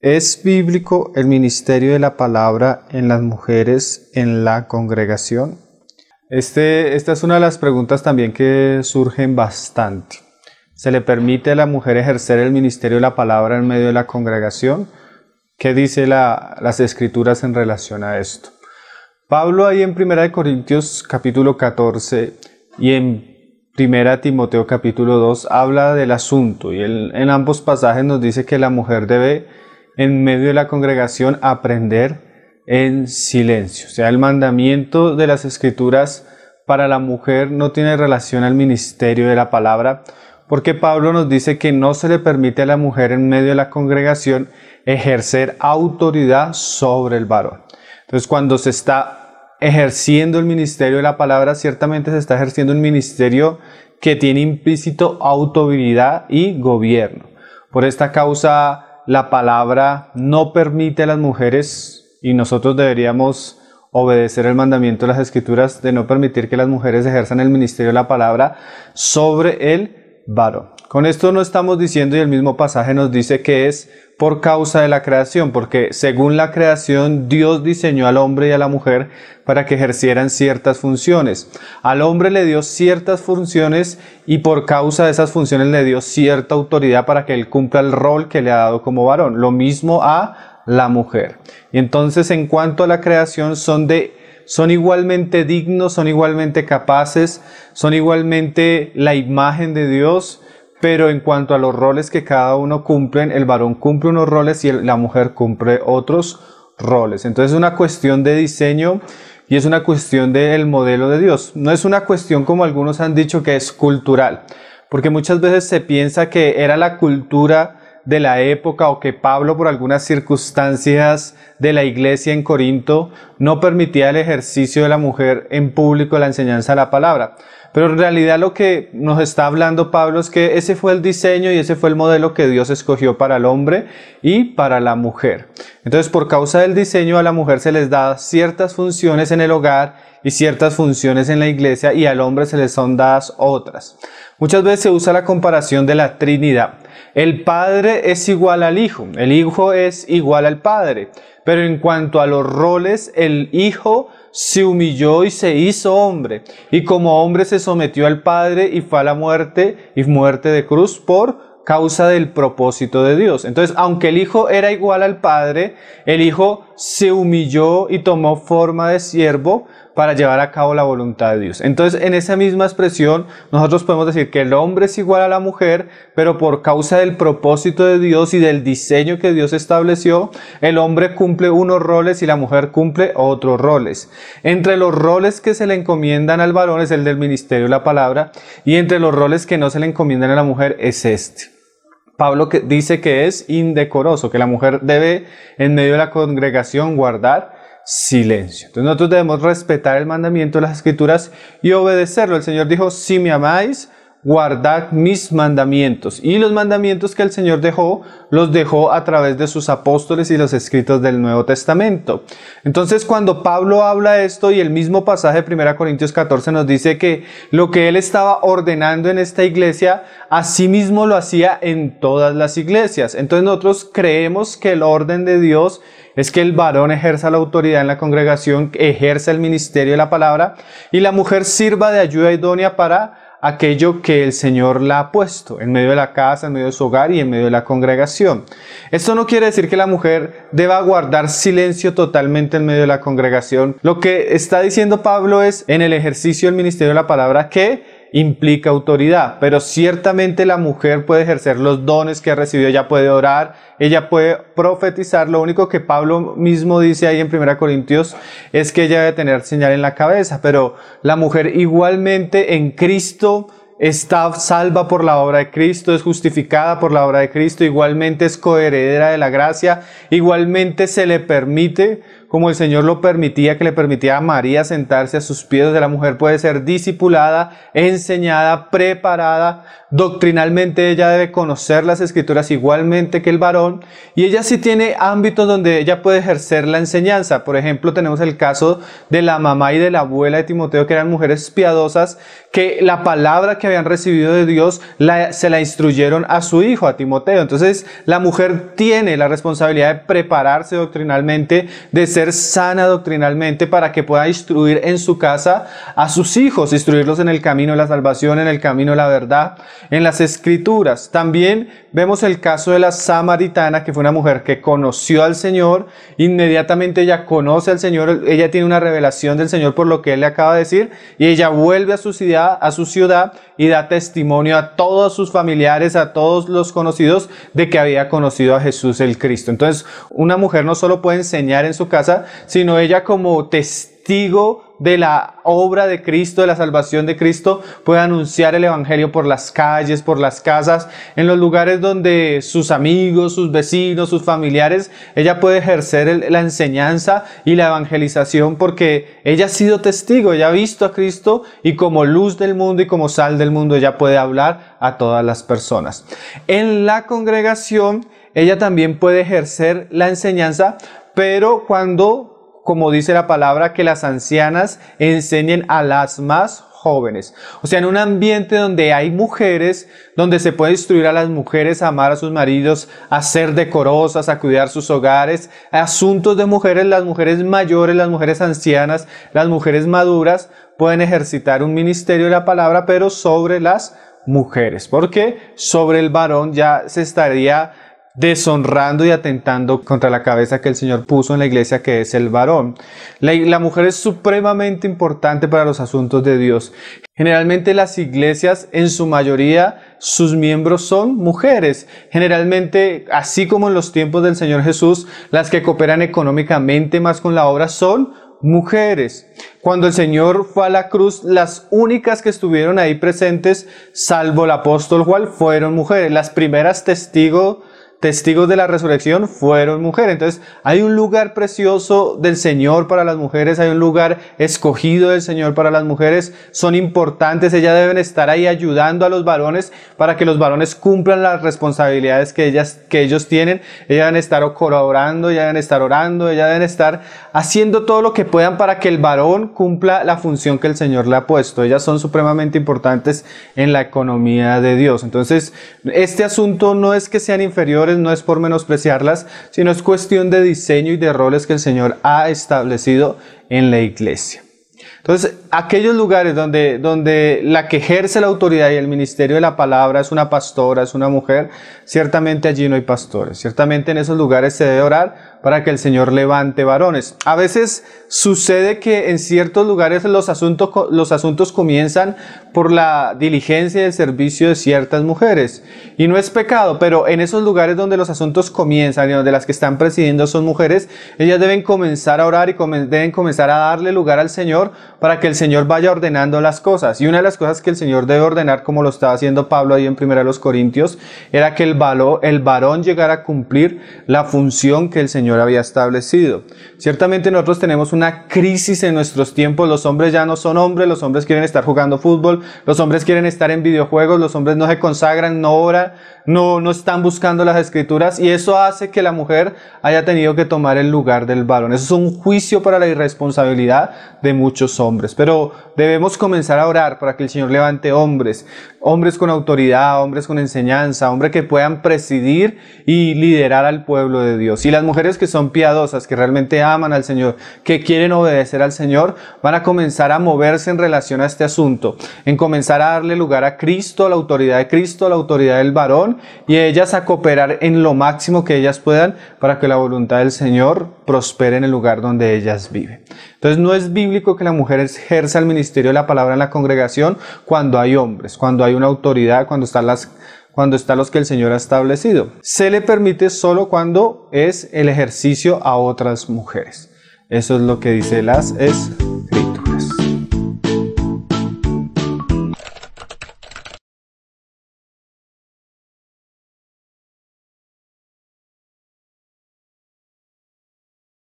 ¿Es bíblico el ministerio de la palabra en las mujeres en la congregación? Este, esta es una de las preguntas también que surgen bastante. ¿Se le permite a la mujer ejercer el ministerio de la palabra en medio de la congregación? ¿Qué dice las escrituras en relación a esto? Pablo ahí en 1 Corintios capítulo 14 y en 1 Timoteo capítulo 2 habla del asunto y en ambos pasajes nos dice que la mujer debe en medio de la congregación aprender en silencio. O sea, el mandamiento de las escrituras para la mujer no tiene relación al ministerio de la palabra, porque Pablo nos dice que no se le permite a la mujer en medio de la congregación ejercer autoridad sobre el varón. Entonces, cuando se está ejerciendo el ministerio de la palabra, ciertamente se está ejerciendo un ministerio que tiene implícito autoridad y gobierno. Por esta causa, la palabra no permite a las mujeres y nosotros deberíamos obedecer el mandamiento de las escrituras de no permitir que las mujeres ejerzan el ministerio de la palabra sobre el varo. Con esto no estamos diciendo, y el mismo pasaje nos dice que es por causa de la creación, porque según la creación Dios diseñó al hombre y a la mujer para que ejercieran ciertas funciones. Al hombre le dio ciertas funciones y por causa de esas funciones le dio cierta autoridad para que él cumpla el rol que le ha dado como varón. Lo mismo a la mujer. Y entonces en cuanto a la creación son de son igualmente dignos, son igualmente capaces, son igualmente la imagen de Dios, pero en cuanto a los roles que cada uno cumple, el varón cumple unos roles y la mujer cumple otros roles. Entonces es una cuestión de diseño y es una cuestión del modelo de Dios. No es una cuestión como algunos han dicho que es cultural, porque muchas veces se piensa que era la cultura de la época o que Pablo por algunas circunstancias de la iglesia en Corinto no permitía el ejercicio de la mujer en público la enseñanza de la palabra. Pero en realidad lo que nos está hablando Pablo es que ese fue el diseño y ese fue el modelo que Dios escogió para el hombre y para la mujer. Entonces, por causa del diseño, a la mujer se les da ciertas funciones en el hogar y ciertas funciones en la iglesia y al hombre se les son dadas otras. Muchas veces se usa la comparación de la Trinidad. El Padre es igual al Hijo, el Hijo es igual al Padre, pero en cuanto a los roles, el Hijo se humilló y se hizo hombre, y como hombre se sometió al Padre y fue a la muerte y muerte de cruz por causa del propósito de Dios. Entonces, aunque el Hijo era igual al Padre, el Hijo se humilló y tomó forma de siervo para llevar a cabo la voluntad de Dios. Entonces, en esa misma expresión, nosotros podemos decir que el hombre es igual a la mujer, pero por causa del propósito de Dios y del diseño que Dios estableció, el hombre cumple unos roles y la mujer cumple otros roles. Entre los roles que se le encomiendan al varón es el del ministerio de la palabra, y entre los roles que no se le encomiendan a la mujer es este. Pablo dice que es indecoroso, que la mujer debe en medio de la congregación guardar silencio. Entonces nosotros debemos respetar el mandamiento de las escrituras y obedecerlo. El Señor dijo, si me amáis, guardad mis mandamientos. Y los mandamientos que el Señor dejó, los dejó a través de sus apóstoles y los escritos del Nuevo Testamento. Entonces cuando Pablo habla esto y el mismo pasaje de 1 Corintios 14 nos dice que lo que él estaba ordenando en esta iglesia, así mismo lo hacía en todas las iglesias. Entonces nosotros creemos que el orden de Dios es que el varón ejerza la autoridad en la congregación, ejerza el ministerio de la palabra y la mujer sirva de ayuda idónea para aquello que el Señor la ha puesto en medio de la casa, en medio de su hogar y en medio de la congregación. Esto no quiere decir que la mujer deba guardar silencio totalmente en medio de la congregación. Lo que está diciendo Pablo es en el ejercicio del ministerio de la palabra que implica autoridad, pero ciertamente la mujer puede ejercer los dones que ha recibido, ella puede orar, ella puede profetizar, lo único que Pablo mismo dice ahí en 1 Corintios es que ella debe tener señal en la cabeza, pero la mujer igualmente en Cristo está salva por la obra de Cristo, es justificada por la obra de Cristo, igualmente es coheredera de la gracia, igualmente se le permite como el Señor lo permitía, que le permitía a María sentarse a sus pies de la mujer, puede ser discipulada, enseñada, preparada Doctrinalmente ella debe conocer las escrituras igualmente que el varón y ella sí tiene ámbitos donde ella puede ejercer la enseñanza. Por ejemplo, tenemos el caso de la mamá y de la abuela de Timoteo que eran mujeres piadosas que la palabra que habían recibido de Dios se la instruyeron a su hijo, a Timoteo. Entonces la mujer tiene la responsabilidad de prepararse doctrinalmente, de ser sana doctrinalmente para que pueda instruir en su casa a sus hijos, instruirlos en el camino de la salvación, en el camino de la verdad en las escrituras. También vemos el caso de la samaritana, que fue una mujer que conoció al Señor, inmediatamente ella conoce al Señor, ella tiene una revelación del Señor por lo que Él le acaba de decir, y ella vuelve a su ciudad, a su ciudad y da testimonio a todos sus familiares, a todos los conocidos, de que había conocido a Jesús el Cristo. Entonces, una mujer no solo puede enseñar en su casa, sino ella como testigo de la obra de Cristo, de la salvación de Cristo, puede anunciar el Evangelio por las calles, por las casas, en los lugares donde sus amigos, sus vecinos, sus familiares, ella puede ejercer la enseñanza y la evangelización porque ella ha sido testigo, ella ha visto a Cristo y como luz del mundo y como sal del mundo ella puede hablar a todas las personas. En la congregación, ella también puede ejercer la enseñanza, pero cuando como dice la palabra, que las ancianas enseñen a las más jóvenes. O sea, en un ambiente donde hay mujeres, donde se puede instruir a las mujeres a amar a sus maridos, a ser decorosas, a cuidar sus hogares, asuntos de mujeres, las mujeres mayores, las mujeres ancianas, las mujeres maduras, pueden ejercitar un ministerio de la palabra, pero sobre las mujeres, porque sobre el varón ya se estaría deshonrando y atentando contra la cabeza que el Señor puso en la iglesia, que es el varón. La, mujer es supremamente importante para los asuntos de Dios. Generalmente las iglesias, en su mayoría, sus miembros son mujeres. Generalmente, así como en los tiempos del Señor Jesús, las que cooperan económicamente más con la obra son mujeres. Cuando el Señor fue a la cruz, las únicas que estuvieron ahí presentes, salvo el apóstol Juan, fueron mujeres. Las primeras testigos testigos de la resurrección fueron mujeres. Entonces hay un lugar precioso del Señor para las mujeres, hay un lugar escogido del Señor para las mujeres, son importantes, ellas deben estar ahí ayudando a los varones para que los varones cumplan las responsabilidades que, ellas, que ellos tienen, ellas deben estar colaborando, ellas deben estar orando, ellas deben estar haciendo todo lo que puedan para que el varón cumpla la función que el Señor le ha puesto. Ellas son supremamente importantes en la economía de Dios. Entonces, este asunto no es que sean inferiores, no es por menospreciarlas, sino es cuestión de diseño y de roles que el Señor ha establecido en la iglesia. Entonces, aquellos lugares donde, donde la que ejerce la autoridad y el ministerio de la palabra es una pastora, es una mujer, ciertamente allí no hay pastores. Ciertamente en esos lugares se debe orar para que el Señor levante varones. A veces sucede que en ciertos lugares los asuntos, los asuntos comienzan por la diligencia y el servicio de ciertas mujeres. Y no es pecado, pero en esos lugares donde los asuntos comienzan y donde las que están presidiendo son mujeres, ellas deben comenzar a orar y deben comenzar a darle lugar al Señor para que el Señor vaya ordenando las cosas. Y una de las cosas que el Señor debe ordenar, como lo estaba haciendo Pablo ahí en 1 Corintios, era que el, el varón llegara a cumplir la función que el Señor había establecido. Ciertamente nosotros tenemos una crisis en nuestros tiempos, los hombres ya no son hombres, los hombres quieren estar jugando fútbol, los hombres quieren estar en videojuegos, los hombres no se consagran, no oran, no, no están buscando las escrituras y eso hace que la mujer haya tenido que tomar el lugar del balón Eso es un juicio para la irresponsabilidad de muchos hombres, pero debemos comenzar a orar para que el Señor levante hombres, hombres con autoridad, hombres con enseñanza, hombres que puedan presidir y liderar al pueblo de Dios. Y las mujeres que son piadosas, que realmente aman al Señor, que quieren obedecer al Señor, van a comenzar a moverse en relación a este asunto, en comenzar a darle lugar a Cristo, a la autoridad de Cristo, a la autoridad del varón, y ellas a cooperar en lo máximo que ellas puedan para que la voluntad del Señor prospere en el lugar donde ellas viven. Entonces no es bíblico que la mujer ejerza el ministerio de la palabra en la congregación cuando hay hombres, cuando hay una autoridad, cuando están las cuando está los que el Señor ha establecido. Se le permite solo cuando es el ejercicio a otras mujeres. Eso es lo que dice las es